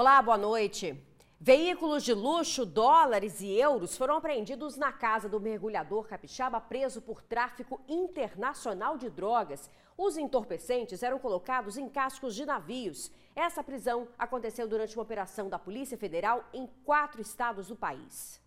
Olá, boa noite. Veículos de luxo, dólares e euros foram apreendidos na casa do mergulhador capixaba preso por tráfico internacional de drogas. Os entorpecentes eram colocados em cascos de navios. Essa prisão aconteceu durante uma operação da Polícia Federal em quatro estados do país.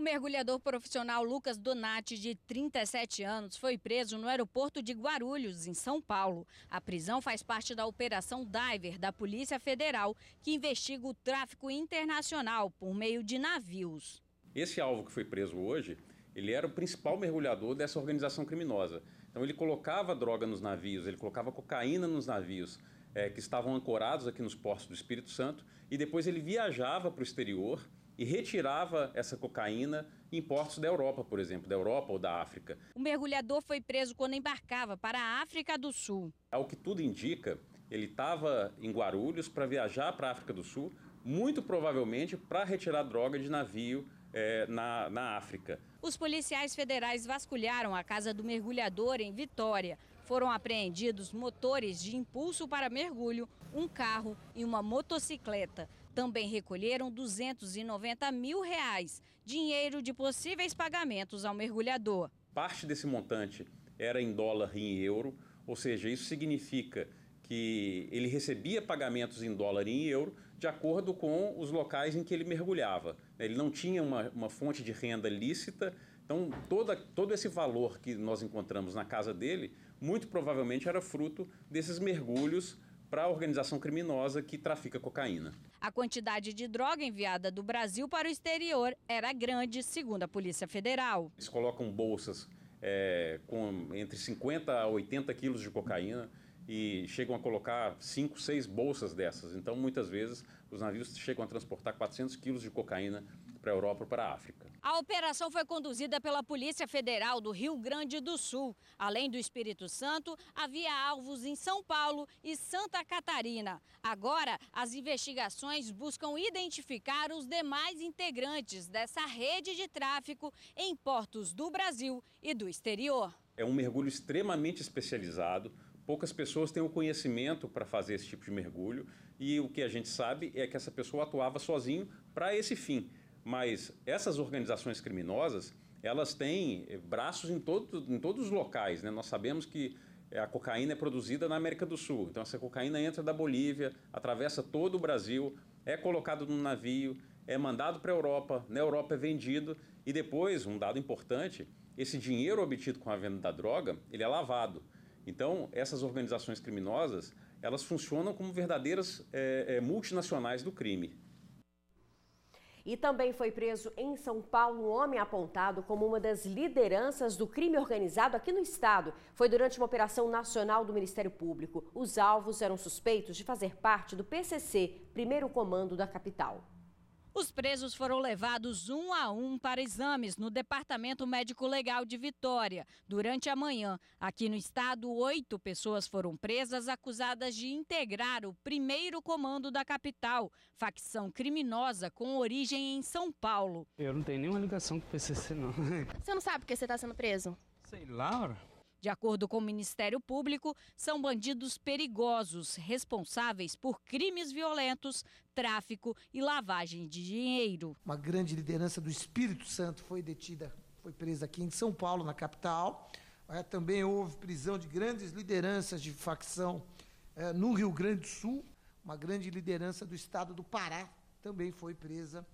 O mergulhador profissional Lucas Donati, de 37 anos, foi preso no aeroporto de Guarulhos, em São Paulo. A prisão faz parte da Operação Diver da Polícia Federal, que investiga o tráfico internacional por meio de navios. Esse alvo que foi preso hoje, ele era o principal mergulhador dessa organização criminosa. Então ele colocava droga nos navios, ele colocava cocaína nos navios, é, que estavam ancorados aqui nos portos do Espírito Santo e depois ele viajava para o exterior e retirava essa cocaína em portos da Europa, por exemplo, da Europa ou da África. O mergulhador foi preso quando embarcava para a África do Sul. Ao que tudo indica, ele estava em Guarulhos para viajar para a África do Sul, muito provavelmente para retirar droga de navio é, na, na África. Os policiais federais vasculharam a casa do mergulhador em Vitória. Foram apreendidos motores de impulso para mergulho, um carro e uma motocicleta. Também recolheram 290 mil reais, dinheiro de possíveis pagamentos ao mergulhador. Parte desse montante era em dólar e em euro, ou seja, isso significa que ele recebia pagamentos em dólar e em euro de acordo com os locais em que ele mergulhava. Ele não tinha uma, uma fonte de renda lícita, então toda, todo esse valor que nós encontramos na casa dele, muito provavelmente era fruto desses mergulhos para a organização criminosa que trafica cocaína. A quantidade de droga enviada do Brasil para o exterior era grande, segundo a Polícia Federal. Eles colocam bolsas é, com entre 50 a 80 quilos de cocaína e chegam a colocar 5, 6 bolsas dessas. Então, muitas vezes, os navios chegam a transportar 400 quilos de cocaína para a Europa ou para a África. A operação foi conduzida pela Polícia Federal do Rio Grande do Sul. Além do Espírito Santo, havia alvos em São Paulo e Santa Catarina. Agora, as investigações buscam identificar os demais integrantes dessa rede de tráfico em portos do Brasil e do exterior. É um mergulho extremamente especializado. Poucas pessoas têm o conhecimento para fazer esse tipo de mergulho e o que a gente sabe é que essa pessoa atuava sozinho para esse fim. Mas essas organizações criminosas, elas têm eh, braços em, todo, em todos os locais. Né? Nós sabemos que eh, a cocaína é produzida na América do Sul. Então, essa cocaína entra da Bolívia, atravessa todo o Brasil, é colocado num navio, é mandado para a Europa, na Europa é vendido e depois, um dado importante, esse dinheiro obtido com a venda da droga, ele é lavado. Então, essas organizações criminosas, elas funcionam como verdadeiras é, é, multinacionais do crime. E também foi preso em São Paulo um homem apontado como uma das lideranças do crime organizado aqui no estado. Foi durante uma operação nacional do Ministério Público. Os alvos eram suspeitos de fazer parte do PCC, primeiro comando da capital. Os presos foram levados um a um para exames no Departamento Médico Legal de Vitória durante a manhã. Aqui no estado, oito pessoas foram presas acusadas de integrar o primeiro comando da capital, facção criminosa com origem em São Paulo. Eu não tenho nenhuma ligação com o PCC, não. Você não sabe por que você está sendo preso? Sei lá, de acordo com o Ministério Público, são bandidos perigosos, responsáveis por crimes violentos, tráfico e lavagem de dinheiro. Uma grande liderança do Espírito Santo foi detida, foi presa aqui em São Paulo, na capital. É, também houve prisão de grandes lideranças de facção é, no Rio Grande do Sul. Uma grande liderança do estado do Pará também foi presa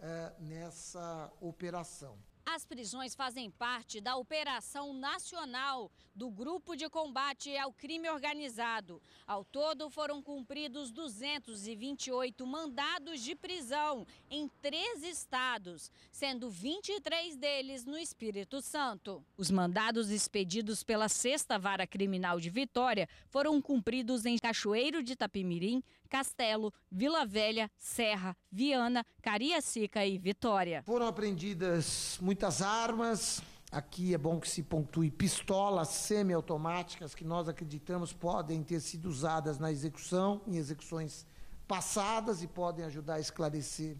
é, nessa operação. As prisões fazem parte da operação nacional do Grupo de Combate ao Crime Organizado. Ao todo, foram cumpridos 228 mandados de prisão em três estados, sendo 23 deles no Espírito Santo. Os mandados expedidos pela Sexta Vara Criminal de Vitória foram cumpridos em Cachoeiro de Tapimirim, Castelo, Vila Velha, Serra, Viana, Cariacica e Vitória. Foram apreendidas muitas armas. Aqui é bom que se pontue pistolas semiautomáticas que nós acreditamos podem ter sido usadas na execução, em execuções passadas e podem ajudar a esclarecer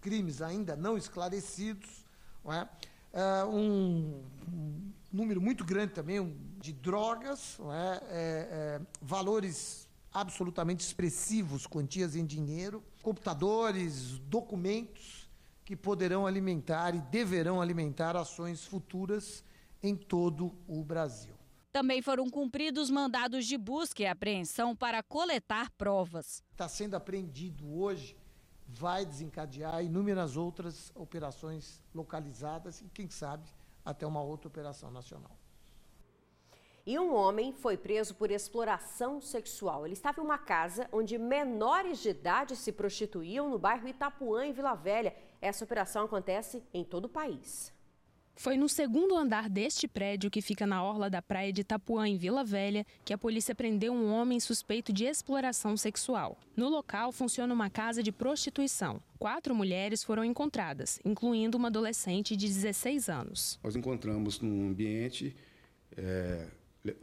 crimes ainda não esclarecidos. Não é? Ah, um, um número muito grande também de drogas, é? É, é, valores absolutamente expressivos, quantias em dinheiro, computadores, documentos que poderão alimentar e deverão alimentar ações futuras em todo o Brasil. Também foram cumpridos mandados de busca e apreensão para coletar provas. Está sendo apreendido hoje, vai desencadear inúmeras outras operações localizadas e, quem sabe, até uma outra operação nacional. E um homem foi preso por exploração sexual. Ele estava em uma casa onde menores de idade se prostituíam no bairro Itapuã, em Vila Velha. Essa operação acontece em todo o país. Foi no segundo andar deste prédio, que fica na orla da praia de Itapuã, em Vila Velha, que a polícia prendeu um homem suspeito de exploração sexual. No local funciona uma casa de prostituição. Quatro mulheres foram encontradas, incluindo uma adolescente de 16 anos. Nós encontramos num ambiente é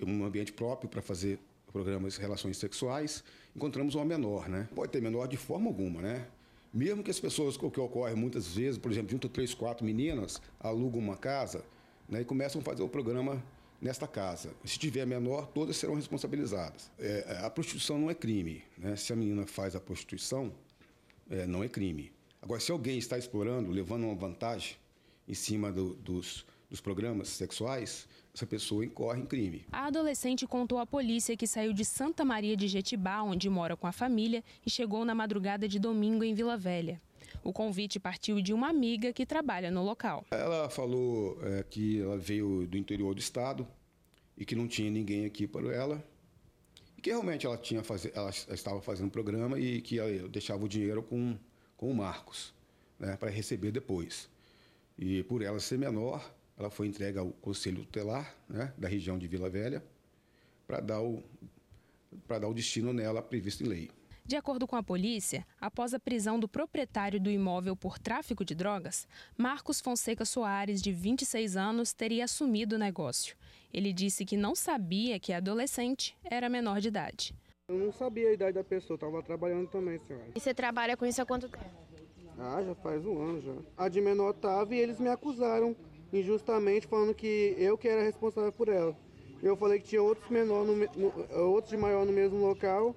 um ambiente próprio para fazer programas relações sexuais, encontramos uma menor, né? Pode ter menor de forma alguma, né? Mesmo que as pessoas, o que ocorre muitas vezes, por exemplo, junto três, quatro meninas, alugam uma casa né, e começam a fazer o programa nesta casa. Se tiver menor, todas serão responsabilizadas. É, a prostituição não é crime. Né? Se a menina faz a prostituição, é, não é crime. Agora, se alguém está explorando, levando uma vantagem em cima do, dos dos programas sexuais, essa pessoa incorre em crime. A adolescente contou à polícia que saiu de Santa Maria de Jetibá, onde mora com a família, e chegou na madrugada de domingo em Vila Velha. O convite partiu de uma amiga que trabalha no local. Ela falou é, que ela veio do interior do estado e que não tinha ninguém aqui para ela. E que realmente ela, tinha faz... ela estava fazendo um programa e que ela deixava o dinheiro com, com o Marcos né, para receber depois. E por ela ser menor, ela foi entregue ao Conselho Tutelar né, da região de Vila Velha para dar, o, dar o destino nela previsto em lei. De acordo com a polícia, após a prisão do proprietário do imóvel por tráfico de drogas, Marcos Fonseca Soares, de 26 anos, teria assumido o negócio. Ele disse que não sabia que a adolescente era menor de idade. Eu não sabia a idade da pessoa, estava trabalhando também, senhora. E você trabalha com isso há quanto tempo? Ah, já faz um ano já. A de menor estava e eles me acusaram injustamente falando que eu que era responsável por ela. Eu falei que tinha outros menor no, no, outros de maior no mesmo local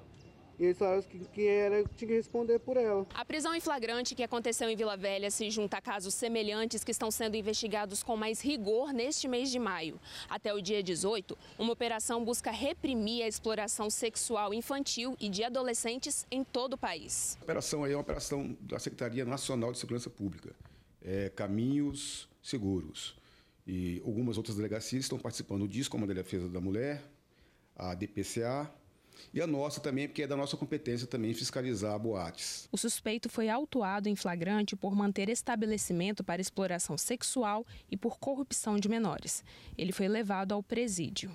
e eles falaram que, que era tinha que responder por ela. A prisão em flagrante que aconteceu em Vila Velha se junta a casos semelhantes que estão sendo investigados com mais rigor neste mês de maio. Até o dia 18, uma operação busca reprimir a exploração sexual infantil e de adolescentes em todo o país. A operação aí é uma operação da Secretaria Nacional de Segurança Pública. É, caminhos Seguros. E algumas outras delegacias estão participando disso, como a Defesa da Mulher, a DPCA, e a nossa também, porque é da nossa competência também fiscalizar boates. O suspeito foi autuado em flagrante por manter estabelecimento para exploração sexual e por corrupção de menores. Ele foi levado ao presídio.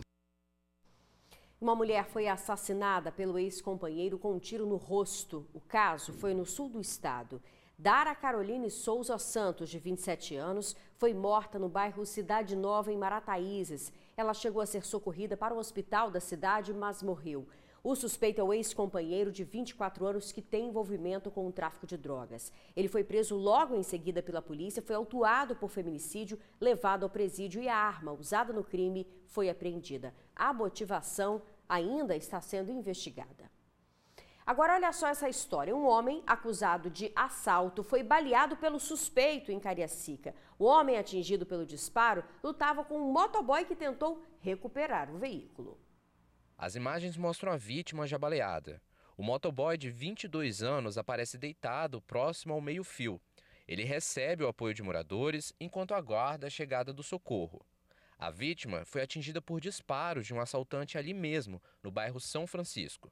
Uma mulher foi assassinada pelo ex-companheiro com um tiro no rosto. O caso foi no sul do estado. Dara Caroline Souza Santos, de 27 anos, foi morta no bairro Cidade Nova, em Marataízes. Ela chegou a ser socorrida para o hospital da cidade, mas morreu. O suspeito é o ex-companheiro de 24 anos que tem envolvimento com o tráfico de drogas. Ele foi preso logo em seguida pela polícia, foi autuado por feminicídio, levado ao presídio e a arma usada no crime foi apreendida. A motivação ainda está sendo investigada. Agora, olha só essa história. Um homem acusado de assalto foi baleado pelo suspeito em Cariacica. O homem atingido pelo disparo lutava com um motoboy que tentou recuperar o veículo. As imagens mostram a vítima já baleada. O motoboy de 22 anos aparece deitado próximo ao meio-fio. Ele recebe o apoio de moradores enquanto aguarda a chegada do socorro. A vítima foi atingida por disparos de um assaltante ali mesmo, no bairro São Francisco.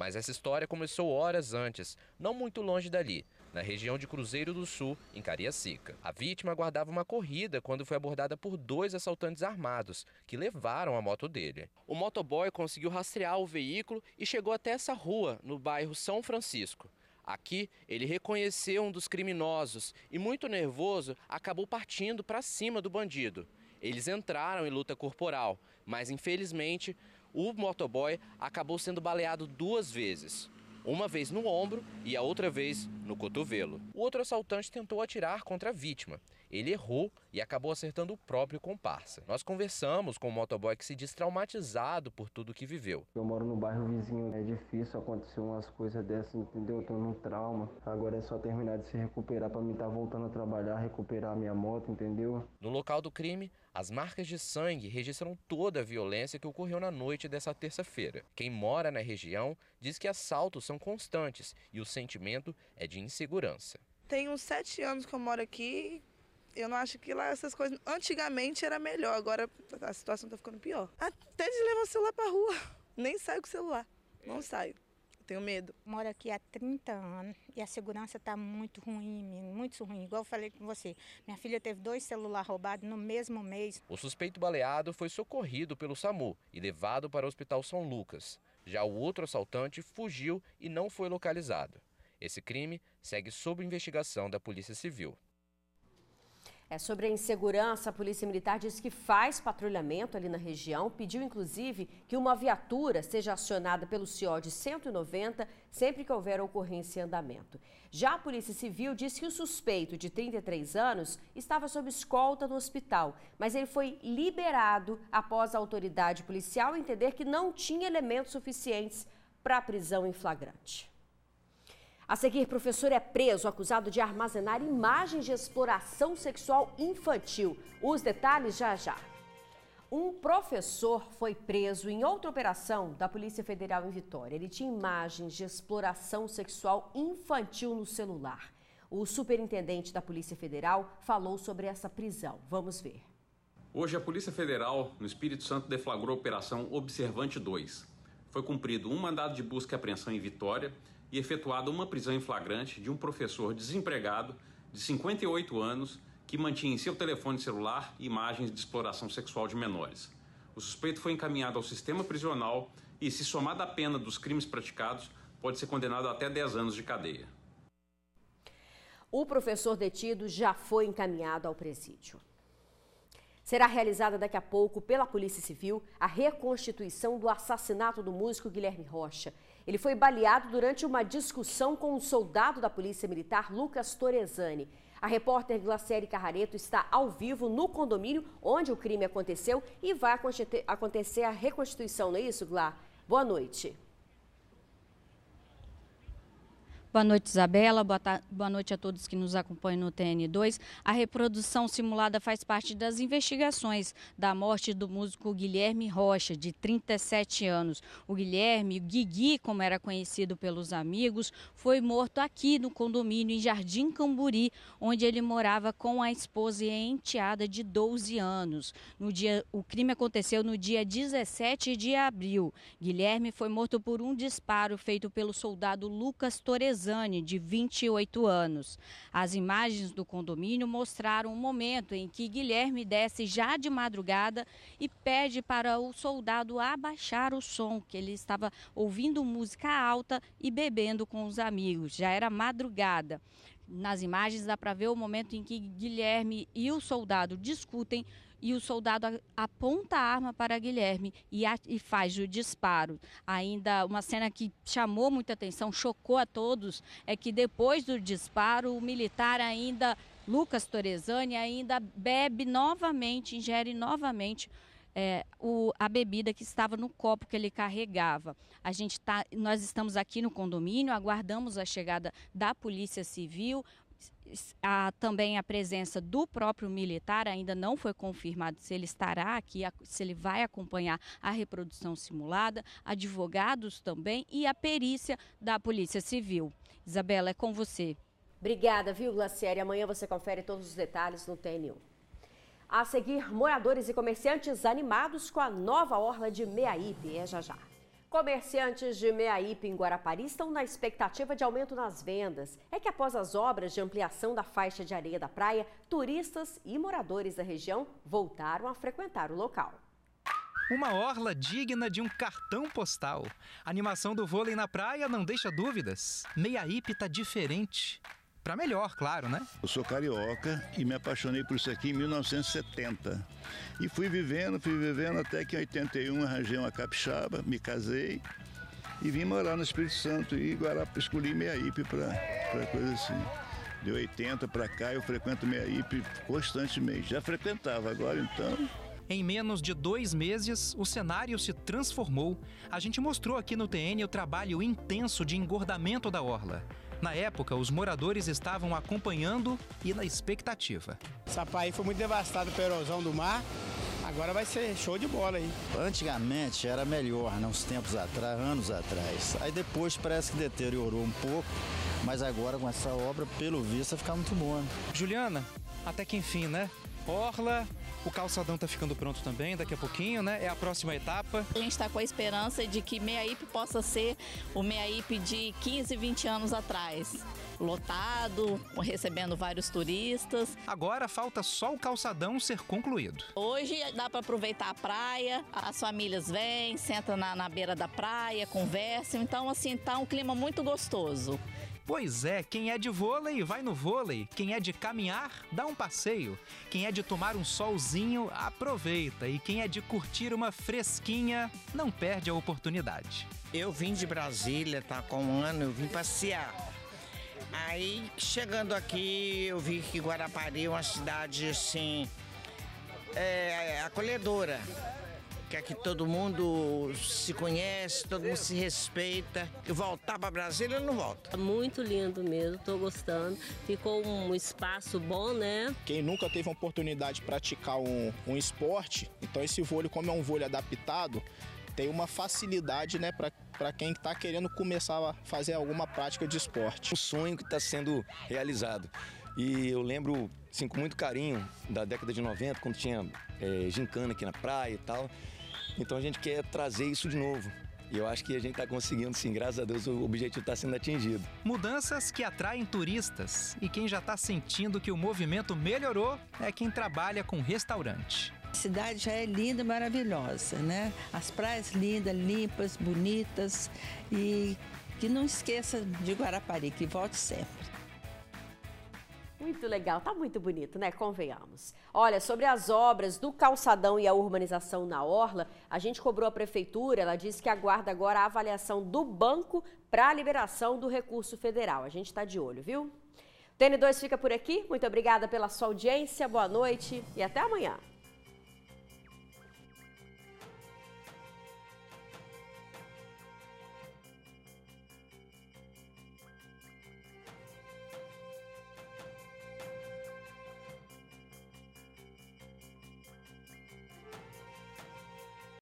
Mas essa história começou horas antes, não muito longe dali, na região de Cruzeiro do Sul, em Cariacica. A vítima guardava uma corrida quando foi abordada por dois assaltantes armados, que levaram a moto dele. O motoboy conseguiu rastrear o veículo e chegou até essa rua, no bairro São Francisco. Aqui, ele reconheceu um dos criminosos e, muito nervoso, acabou partindo para cima do bandido. Eles entraram em luta corporal, mas infelizmente o motoboy acabou sendo baleado duas vezes. Uma vez no ombro e a outra vez no cotovelo. O outro assaltante tentou atirar contra a vítima ele errou e acabou acertando o próprio comparsa. Nós conversamos com o motoboy que se diz traumatizado por tudo que viveu. Eu moro no bairro vizinho, é difícil acontecer umas coisas dessas, entendeu? Eu tô num trauma. Agora é só terminar de se recuperar para mim estar tá voltando a trabalhar, recuperar a minha moto, entendeu? No local do crime, as marcas de sangue registram toda a violência que ocorreu na noite dessa terça-feira. Quem mora na região diz que assaltos são constantes e o sentimento é de insegurança. Tem uns sete anos que eu moro aqui eu não acho que lá essas coisas. Antigamente era melhor, agora a situação tá ficando pior. Até de levar o celular pra rua. Nem saio com o celular. Não é. saio. Tenho medo. Moro aqui há 30 anos e a segurança tá muito ruim, muito ruim. Igual eu falei com você. Minha filha teve dois celulares roubados no mesmo mês. O suspeito baleado foi socorrido pelo SAMU e levado para o Hospital São Lucas. Já o outro assaltante fugiu e não foi localizado. Esse crime segue sob investigação da Polícia Civil. É sobre a insegurança, a Polícia Militar diz que faz patrulhamento ali na região, pediu inclusive que uma viatura seja acionada pelo CIO de 190 sempre que houver ocorrência em andamento. Já a Polícia Civil diz que o suspeito de 33 anos estava sob escolta no hospital, mas ele foi liberado após a autoridade policial entender que não tinha elementos suficientes para a prisão em flagrante. A seguir, professor é preso acusado de armazenar imagens de exploração sexual infantil. Os detalhes já já. Um professor foi preso em outra operação da Polícia Federal em Vitória. Ele tinha imagens de exploração sexual infantil no celular. O superintendente da Polícia Federal falou sobre essa prisão. Vamos ver. Hoje, a Polícia Federal, no Espírito Santo, deflagrou a Operação Observante 2. Foi cumprido um mandado de busca e apreensão em Vitória e efetuada uma prisão em flagrante de um professor desempregado de 58 anos que mantinha em seu telefone celular imagens de exploração sexual de menores. O suspeito foi encaminhado ao sistema prisional e, se somada a pena dos crimes praticados, pode ser condenado a até 10 anos de cadeia. O professor detido já foi encaminhado ao presídio. Será realizada daqui a pouco pela Polícia Civil a reconstituição do assassinato do músico Guilherme Rocha. Ele foi baleado durante uma discussão com um soldado da Polícia Militar, Lucas Torezani. A repórter Glaciere Carrareto está ao vivo no condomínio onde o crime aconteceu e vai acontecer a reconstituição, não é isso, Glá? Boa noite. Boa noite, Isabela. Boa, Boa, noite a todos que nos acompanham no TN2. A reprodução simulada faz parte das investigações da morte do músico Guilherme Rocha, de 37 anos. O Guilherme, Guigui, como era conhecido pelos amigos, foi morto aqui no condomínio em Jardim Camburi, onde ele morava com a esposa e a enteada de 12 anos. No dia, o crime aconteceu no dia 17 de abril. Guilherme foi morto por um disparo feito pelo soldado Lucas Torres de 28 anos. As imagens do condomínio mostraram o um momento em que Guilherme desce já de madrugada e pede para o soldado abaixar o som, que ele estava ouvindo música alta e bebendo com os amigos. Já era madrugada nas imagens dá para ver o momento em que Guilherme e o soldado discutem e o soldado aponta a arma para Guilherme e, a, e, faz o disparo. Ainda uma cena que chamou muita atenção, chocou a todos, é que depois do disparo, o militar ainda, Lucas Torresani, ainda bebe novamente, ingere novamente é, o, a bebida que estava no copo que ele carregava. A gente tá, nós estamos aqui no condomínio, aguardamos a chegada da Polícia Civil, também a presença do próprio militar, ainda não foi confirmado se ele estará aqui, se ele vai acompanhar a reprodução simulada, advogados também e a perícia da Polícia Civil. Isabela, é com você. Obrigada, viu, Glaciere? Amanhã você confere todos os detalhes no TNU. A seguir, moradores e comerciantes animados com a nova orla de Meiaípe. É já já. Comerciantes de Meiaípe em Guarapari estão na expectativa de aumento nas vendas. É que após as obras de ampliação da faixa de areia da praia, turistas e moradores da região voltaram a frequentar o local. Uma orla digna de um cartão postal. A animação do vôlei na praia não deixa dúvidas. Meiaípe está diferente. Para melhor, claro, né? Eu sou carioca e me apaixonei por isso aqui em 1970. E fui vivendo, fui vivendo até que em 81 arranjei uma capixaba, me casei e vim morar no Espírito Santo e Guarapa, escolhi Meiaípe para coisa assim. De 80 para cá eu frequento Meia Meiaípe constantemente. Já frequentava, agora então em menos de dois meses, o cenário se transformou. A gente mostrou aqui no TN o trabalho intenso de engordamento da orla. Na época, os moradores estavam acompanhando e na expectativa. Sapaí foi muito devastado pela erosão do mar. Agora vai ser show de bola aí. Antigamente era melhor, né? uns tempos atrás, anos atrás. Aí depois parece que deteriorou um pouco, mas agora com essa obra, pelo visto, vai ficar muito bom. Né? Juliana, até que enfim, né? Orla o calçadão está ficando pronto também, daqui a pouquinho, né? É a próxima etapa. A gente está com a esperança de que Meia Ipe possa ser o Meia Ipe de 15, 20 anos atrás lotado, recebendo vários turistas. Agora falta só o calçadão ser concluído. Hoje dá para aproveitar a praia, as famílias vêm, sentam na, na beira da praia, conversam. Então, assim, tá um clima muito gostoso. Pois é, quem é de vôlei vai no vôlei, quem é de caminhar dá um passeio, quem é de tomar um solzinho aproveita e quem é de curtir uma fresquinha não perde a oportunidade. Eu vim de Brasília, tá com um ano, eu vim passear. Aí chegando aqui eu vi que Guarapari é uma cidade assim é, acolhedora que que todo mundo se conhece, todo mundo se respeita. E voltar para Brasília eu não volto. É muito lindo mesmo, estou gostando. Ficou um espaço bom, né? Quem nunca teve oportunidade de praticar um, um esporte, então esse vôlei, como é um vôlei adaptado, tem uma facilidade, né, para quem está querendo começar a fazer alguma prática de esporte. Um sonho que está sendo realizado. E eu lembro, assim, com muito carinho da década de 90, quando tinha é, gincana aqui na praia e tal. Então a gente quer trazer isso de novo. E eu acho que a gente está conseguindo, sim, graças a Deus o objetivo está sendo atingido. Mudanças que atraem turistas. E quem já está sentindo que o movimento melhorou é quem trabalha com restaurante. A cidade já é linda, maravilhosa, né? As praias lindas, limpas, bonitas e que não esqueça de Guarapari, que volte sempre. Muito legal, tá muito bonito, né? Convenhamos. Olha, sobre as obras do calçadão e a urbanização na Orla, a gente cobrou a prefeitura, ela disse que aguarda agora a avaliação do banco para a liberação do recurso federal. A gente está de olho, viu? TN2 fica por aqui. Muito obrigada pela sua audiência, boa noite e até amanhã.